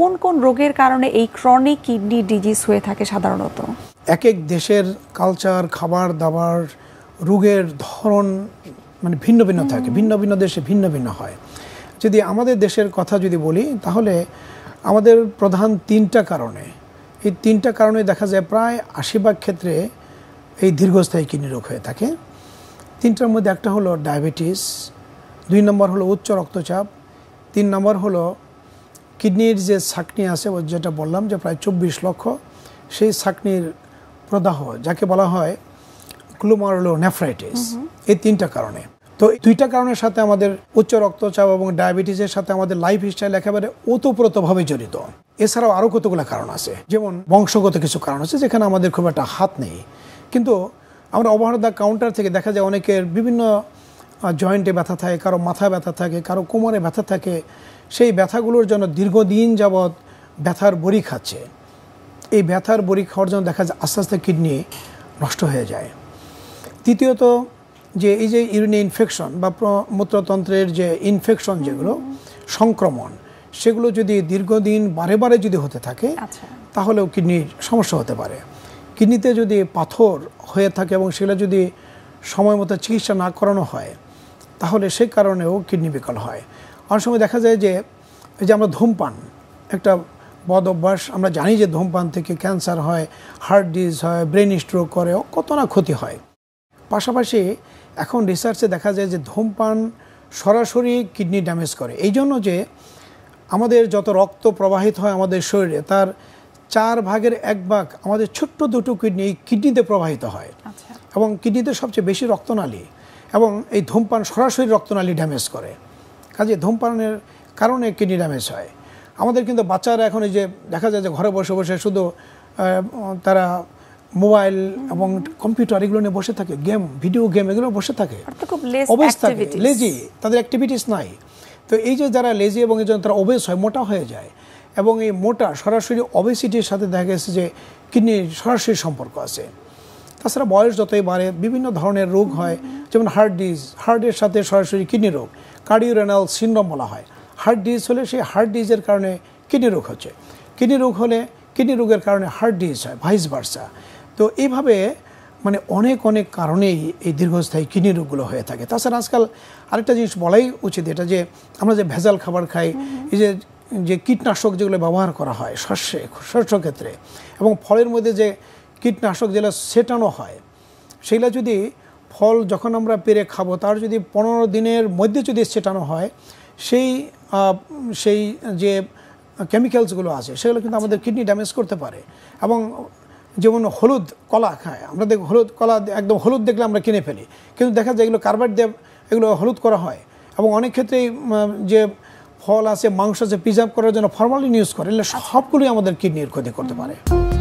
কোন কোন রোগের কারণে এই ক্রনিক কিডনি ডিজিজ হয়ে থাকে সাধারণত এক এক দেশের কালচার খাবার দাবার রোগের ধরন মানে ভিন্ন ভিন্ন থাকে ভিন্ন ভিন্ন দেশে ভিন্ন ভিন্ন হয় যদি আমাদের দেশের কথা যদি বলি তাহলে আমাদের প্রধান তিনটা কারণে এই তিনটা কারণে দেখা যায় প্রায় আশিভাগ ক্ষেত্রে এই দীর্ঘস্থায়ী কিডনি রোগ হয়ে থাকে তিনটার মধ্যে একটা হলো ডায়াবেটিস দুই নম্বর হলো উচ্চ রক্তচাপ তিন নম্বর হলো কিডনির যে ছাঁকনি আছে যেটা বললাম যে প্রায় চব্বিশ লক্ষ সেই ছাঁকনির প্রদাহ যাকে বলা হয় ক্লোমারোলো নেফ্রাইটিস এই তিনটা কারণে তো দুইটা কারণের সাথে আমাদের উচ্চ রক্তচাপ এবং ডায়াবেটিসের সাথে আমাদের লাইফ স্টাইল একেবারে ওতপ্রোতভাবে জড়িত এছাড়াও আরও কতগুলো কারণ আছে যেমন বংশগত কিছু কারণ আছে যেখানে আমাদের খুব একটা হাত নেই কিন্তু আমরা ওভার দ্য কাউন্টার থেকে দেখা যায় অনেকের বিভিন্ন জয়েন্টে ব্যথা থাকে কারো মাথা ব্যথা থাকে কারো কোমরে ব্যথা থাকে সেই ব্যথাগুলোর জন্য দীর্ঘদিন যাবৎ ব্যথার বড়ি খাচ্ছে এই ব্যথার বড়ি খাওয়ার জন্য দেখা যায় আস্তে আস্তে কিডনি নষ্ট হয়ে যায় তৃতীয়ত যে এই যে ইউরিনে ইনফেকশন বা মূত্রতন্ত্রের যে ইনফেকশন যেগুলো সংক্রমণ সেগুলো যদি দীর্ঘদিন বারে বারে যদি হতে থাকে আচ্ছা। তাহলেও কিডনির সমস্যা হতে পারে কিডনিতে যদি পাথর হয়ে থাকে এবং সেগুলো যদি সময় মতো চিকিৎসা না করানো হয় তাহলে সেই কারণেও কিডনি বিকল হয় অনেক সময় দেখা যায় যে এই যে আমরা ধূমপান একটা বদ অভ্যাস আমরা জানি যে ধূমপান থেকে ক্যান্সার হয় হার্ট ডিজিজ হয় ব্রেন স্ট্রোক করে কত না ক্ষতি হয় পাশাপাশি এখন রিসার্চে দেখা যায় যে ধূমপান সরাসরি কিডনি ড্যামেজ করে এই জন্য যে আমাদের যত রক্ত প্রবাহিত হয় আমাদের শরীরে তার চার ভাগের এক ভাগ আমাদের ছোট্ট দুটো কিডনি কিডনিতে প্রবাহিত হয় আচ্ছা। এবং কিডনিতে সবচেয়ে বেশি রক্তনালী এবং এই ধূমপান সরাসরি রক্তনালী ড্যামেজ করে কাজে ধূমপানের কারণে কিডনি ড্যামেজ হয় আমাদের কিন্তু বাচ্চারা এখন এই যে দেখা যায় যে ঘরে বসে বসে শুধু তারা মোবাইল এবং কম্পিউটার এগুলো নিয়ে বসে থাকে গেম ভিডিও গেম এগুলো বসে থাকে অবেস থাকে লেজি তাদের অ্যাক্টিভিটিস নাই তো এই যে যারা লেজি এবং এই জন্য তারা অবেস হয় মোটা হয়ে যায় এবং এই মোটা সরাসরি অবেসিটির সাথে দেখা গেছে যে কিডনির সরাসরি সম্পর্ক আছে তাছাড়া বয়স যতই বাড়ে বিভিন্ন ধরনের রোগ হয় যেমন হার্ট ডিজ হার্টের সাথে সরাসরি কিডনি রোগ কার্ডিওরেনাল সিন্ড্রোম বলা হয় হার্ট ডিজ হলে সেই হার্ট ডিজের কারণে কিডনি রোগ হচ্ছে কিডনি রোগ হলে কিডনি রোগের কারণে হার্ট ডিজ হয় ভাইস ভার্সা তো এইভাবে মানে অনেক অনেক কারণেই এই দীর্ঘস্থায়ী কিডনি রোগগুলো হয়ে থাকে তাছাড়া আজকাল আরেকটা জিনিস বলাই উচিত এটা যে আমরা যে ভেজাল খাবার খাই এই যে যে কীটনাশক যেগুলো ব্যবহার করা হয় শস্যে শস্য ক্ষেত্রে এবং ফলের মধ্যে যে কীটনাশক যেগুলো সেটানো হয় সেগুলো যদি ফল যখন আমরা পেরে খাবো তার যদি পনেরো দিনের মধ্যে যদি সেটানো হয় সেই সেই যে কেমিক্যালসগুলো আছে সেগুলো কিন্তু আমাদের কিডনি আচ্ছা। ড্যামেজ করতে পারে এবং যেমন হলুদ কলা খায় আমরা দেখ হলুদ কলা একদম হলুদ দেখলে আমরা কিনে ফেলি কিন্তু দেখা যায় এগুলো কার্বাইড দিয়ে এগুলো হলুদ করা হয় এবং অনেক ক্ষেত্রেই যে ফল আছে মাংস আছে প্রিজার্ভ করার জন্য ফর্মালিন ইউজ করে এগুলো আচ্ছা। সবগুলোই আমাদের কিডনির ক্ষতি করতে পারে